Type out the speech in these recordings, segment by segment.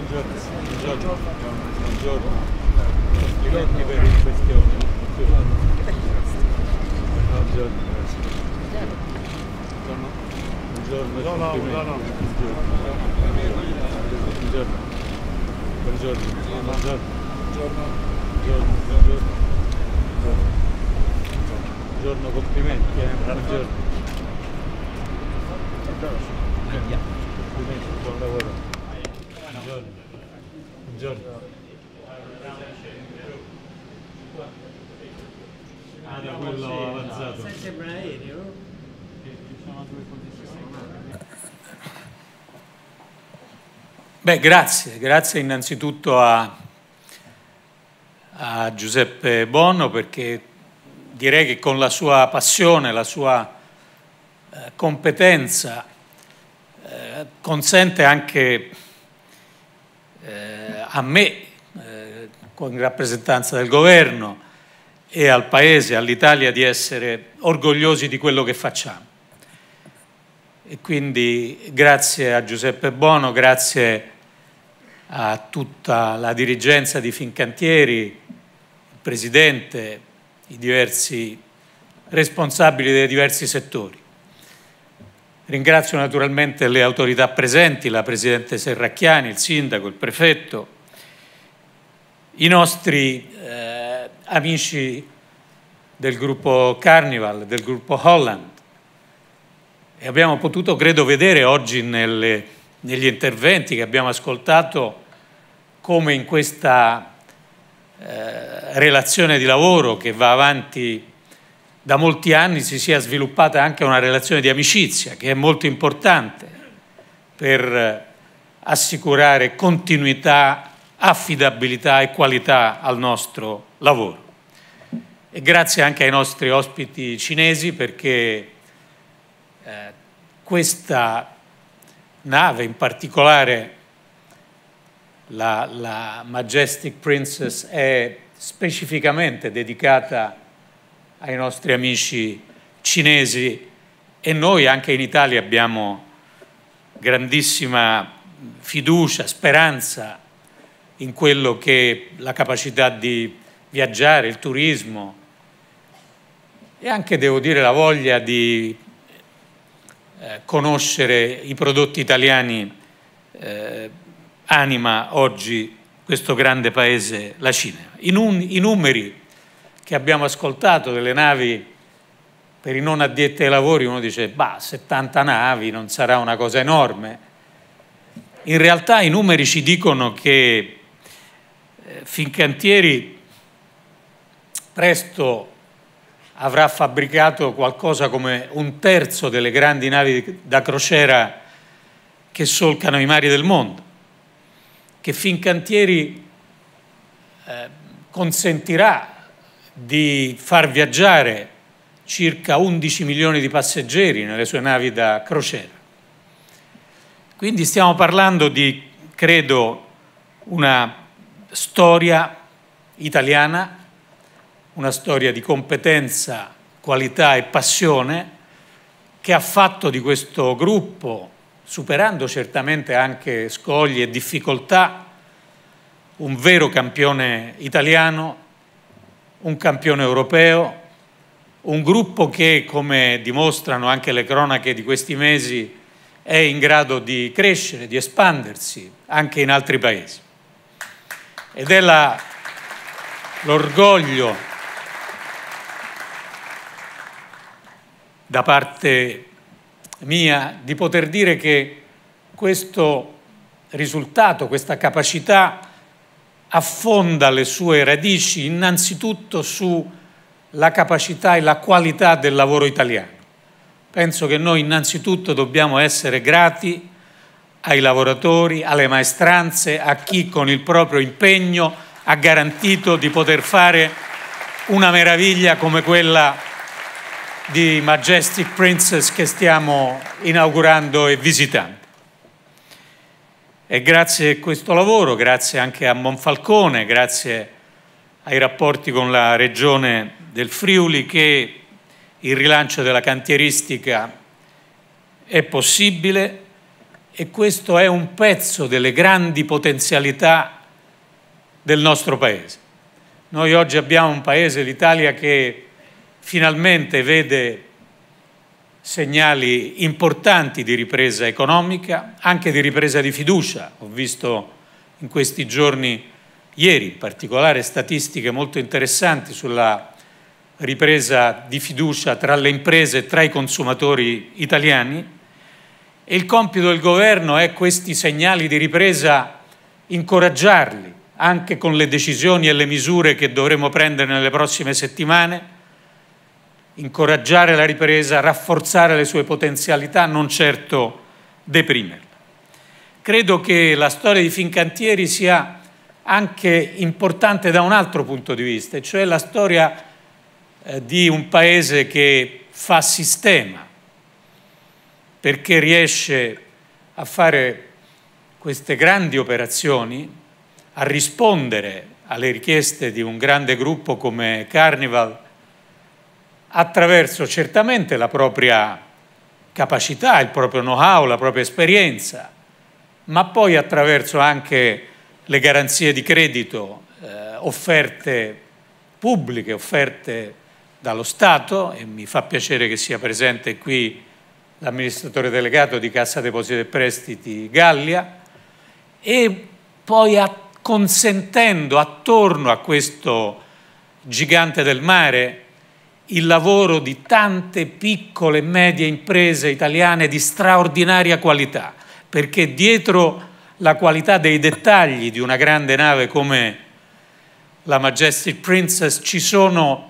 Buongiorno. Buongiorno. Buongiorno. Buongiorno. per in questione. Buongiorno. Buongiorno. Buongiorno. Buongiorno. no, no, no. Buongiorno. Buongiorno. Buongiorno. Buongiorno. Buongiorno, complimenti. Eh. Buongiorno. Complimenti, buon lavoro. Buongiorno. Buongiorno. Ah, da quello avanzato. Sembra un aereo. Beh, grazie, grazie innanzitutto a, a Giuseppe Bonno perché direi che con la sua passione, la sua eh, competenza eh, consente anche eh, a me, eh, in rappresentanza del governo, e al Paese, all'Italia, di essere orgogliosi di quello che facciamo. E quindi grazie a Giuseppe Bono, grazie a tutta la dirigenza di Fincantieri, il Presidente, i diversi responsabili dei diversi settori. Ringrazio naturalmente le autorità presenti, la Presidente Serracchiani, il Sindaco, il Prefetto, i nostri eh, amici del gruppo Carnival, del gruppo Holland. E abbiamo potuto, credo, vedere oggi nelle, negli interventi che abbiamo ascoltato come in questa eh, relazione di lavoro che va avanti da molti anni si sia sviluppata anche una relazione di amicizia che è molto importante per eh, assicurare continuità, affidabilità e qualità al nostro lavoro. E grazie anche ai nostri ospiti cinesi perché eh, questa nave, in particolare la, la Majestic Princess, è specificamente dedicata a ai nostri amici cinesi e noi anche in Italia abbiamo grandissima fiducia, speranza in quello che la capacità di viaggiare, il turismo e anche devo dire la voglia di eh, conoscere i prodotti italiani eh, anima oggi questo grande paese, la Cina. I, nun- i numeri che abbiamo ascoltato delle navi per i non addetti ai lavori, uno dice, bah, 70 navi non sarà una cosa enorme. In realtà i numeri ci dicono che eh, Fincantieri presto avrà fabbricato qualcosa come un terzo delle grandi navi da crociera che solcano i mari del mondo, che Fincantieri eh, consentirà di far viaggiare circa 11 milioni di passeggeri nelle sue navi da crociera. Quindi stiamo parlando di, credo, una storia italiana, una storia di competenza, qualità e passione che ha fatto di questo gruppo, superando certamente anche scogli e difficoltà, un vero campione italiano un campione europeo, un gruppo che, come dimostrano anche le cronache di questi mesi, è in grado di crescere, di espandersi anche in altri paesi. Ed è l'orgoglio da parte mia di poter dire che questo risultato, questa capacità affonda le sue radici innanzitutto sulla capacità e la qualità del lavoro italiano. Penso che noi innanzitutto dobbiamo essere grati ai lavoratori, alle maestranze, a chi con il proprio impegno ha garantito di poter fare una meraviglia come quella di Majestic Princess che stiamo inaugurando e visitando. E grazie a questo lavoro, grazie anche a Monfalcone, grazie ai rapporti con la regione del Friuli che il rilancio della cantieristica è possibile e questo è un pezzo delle grandi potenzialità del nostro Paese. Noi oggi abbiamo un Paese, l'Italia, che finalmente vede segnali importanti di ripresa economica, anche di ripresa di fiducia. Ho visto in questi giorni, ieri in particolare, statistiche molto interessanti sulla ripresa di fiducia tra le imprese e tra i consumatori italiani. E il compito del governo è questi segnali di ripresa incoraggiarli anche con le decisioni e le misure che dovremo prendere nelle prossime settimane incoraggiare la ripresa, rafforzare le sue potenzialità, non certo deprimerla. Credo che la storia di Fincantieri sia anche importante da un altro punto di vista, cioè la storia eh, di un paese che fa sistema, perché riesce a fare queste grandi operazioni, a rispondere alle richieste di un grande gruppo come Carnival, attraverso certamente la propria capacità, il proprio know-how, la propria esperienza, ma poi attraverso anche le garanzie di credito eh, offerte pubbliche, offerte dallo Stato e mi fa piacere che sia presente qui l'amministratore delegato di Cassa Depositi e Prestiti Gallia e poi consentendo attorno a questo gigante del mare il lavoro di tante piccole e medie imprese italiane di straordinaria qualità, perché dietro la qualità dei dettagli di una grande nave come la Majestic Princess ci sono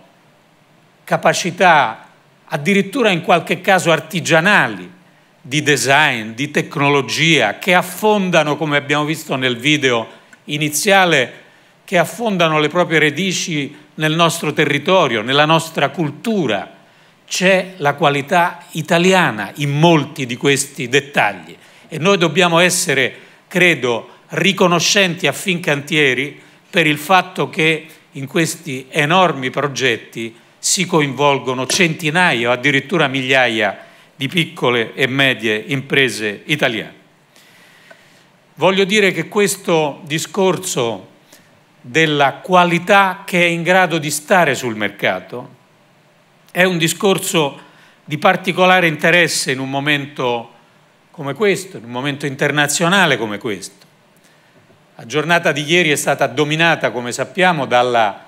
capacità addirittura in qualche caso artigianali di design, di tecnologia che affondano, come abbiamo visto nel video iniziale, che affondano le proprie radici nel nostro territorio, nella nostra cultura, c'è la qualità italiana in molti di questi dettagli e noi dobbiamo essere, credo, riconoscenti a Fincantieri per il fatto che in questi enormi progetti si coinvolgono centinaia o addirittura migliaia di piccole e medie imprese italiane. Voglio dire che questo discorso della qualità che è in grado di stare sul mercato è un discorso di particolare interesse in un momento come questo, in un momento internazionale come questo. La giornata di ieri è stata dominata, come sappiamo, dalla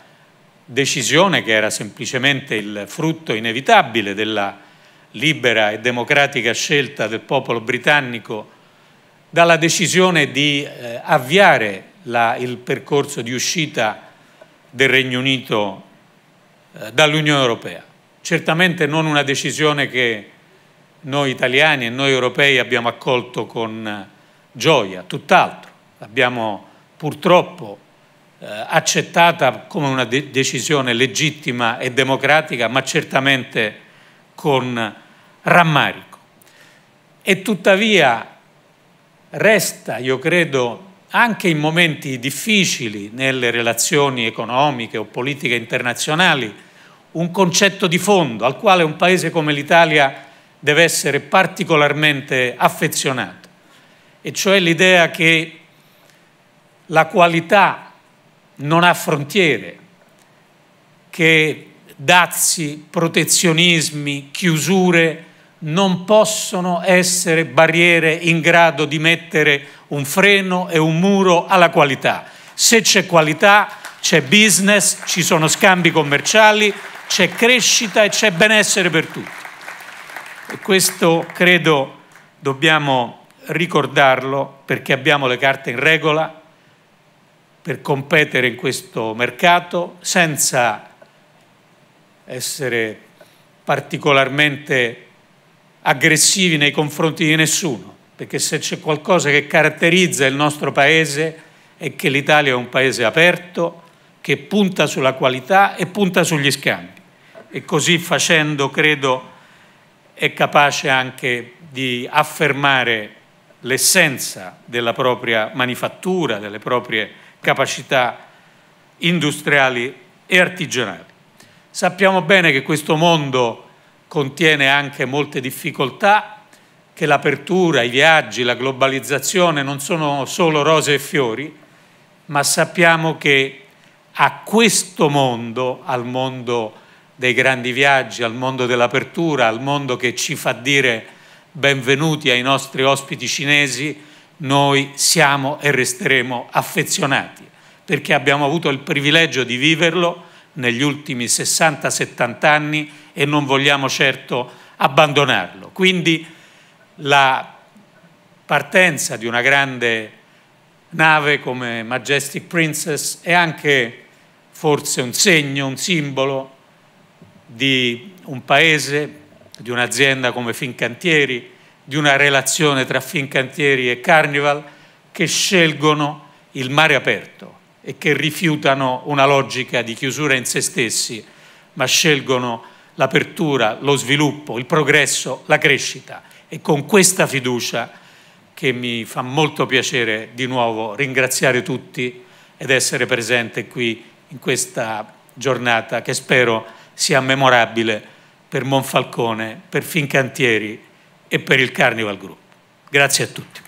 decisione che era semplicemente il frutto inevitabile della libera e democratica scelta del popolo britannico, dalla decisione di eh, avviare la, il percorso di uscita del Regno Unito eh, dall'Unione Europea. Certamente non una decisione che noi italiani e noi europei abbiamo accolto con eh, gioia, tutt'altro. L'abbiamo purtroppo eh, accettata come una de decisione legittima e democratica, ma certamente con rammarico. E tuttavia resta, io credo, anche in momenti difficili nelle relazioni economiche o politiche internazionali, un concetto di fondo al quale un paese come l'Italia deve essere particolarmente affezionato, e cioè l'idea che la qualità non ha frontiere, che dazi, protezionismi, chiusure non possono essere barriere in grado di mettere un freno e un muro alla qualità. Se c'è qualità, c'è business, ci sono scambi commerciali, c'è crescita e c'è benessere per tutti. E questo credo dobbiamo ricordarlo perché abbiamo le carte in regola per competere in questo mercato senza essere particolarmente aggressivi nei confronti di nessuno perché se c'è qualcosa che caratterizza il nostro Paese è che l'Italia è un Paese aperto, che punta sulla qualità e punta sugli scambi. E così facendo, credo, è capace anche di affermare l'essenza della propria manifattura, delle proprie capacità industriali e artigianali. Sappiamo bene che questo mondo contiene anche molte difficoltà che l'apertura, i viaggi, la globalizzazione non sono solo rose e fiori, ma sappiamo che a questo mondo, al mondo dei grandi viaggi, al mondo dell'apertura, al mondo che ci fa dire benvenuti ai nostri ospiti cinesi, noi siamo e resteremo affezionati, perché abbiamo avuto il privilegio di viverlo negli ultimi 60-70 anni e non vogliamo certo abbandonarlo. Quindi la partenza di una grande nave come Majestic Princess è anche forse un segno, un simbolo di un paese, di un'azienda come Fincantieri, di una relazione tra Fincantieri e Carnival che scelgono il mare aperto e che rifiutano una logica di chiusura in se stessi, ma scelgono l'apertura, lo sviluppo, il progresso, la crescita e con questa fiducia che mi fa molto piacere di nuovo ringraziare tutti ed essere presente qui in questa giornata che spero sia memorabile per Monfalcone, per Fincantieri e per il Carnival Group. Grazie a tutti.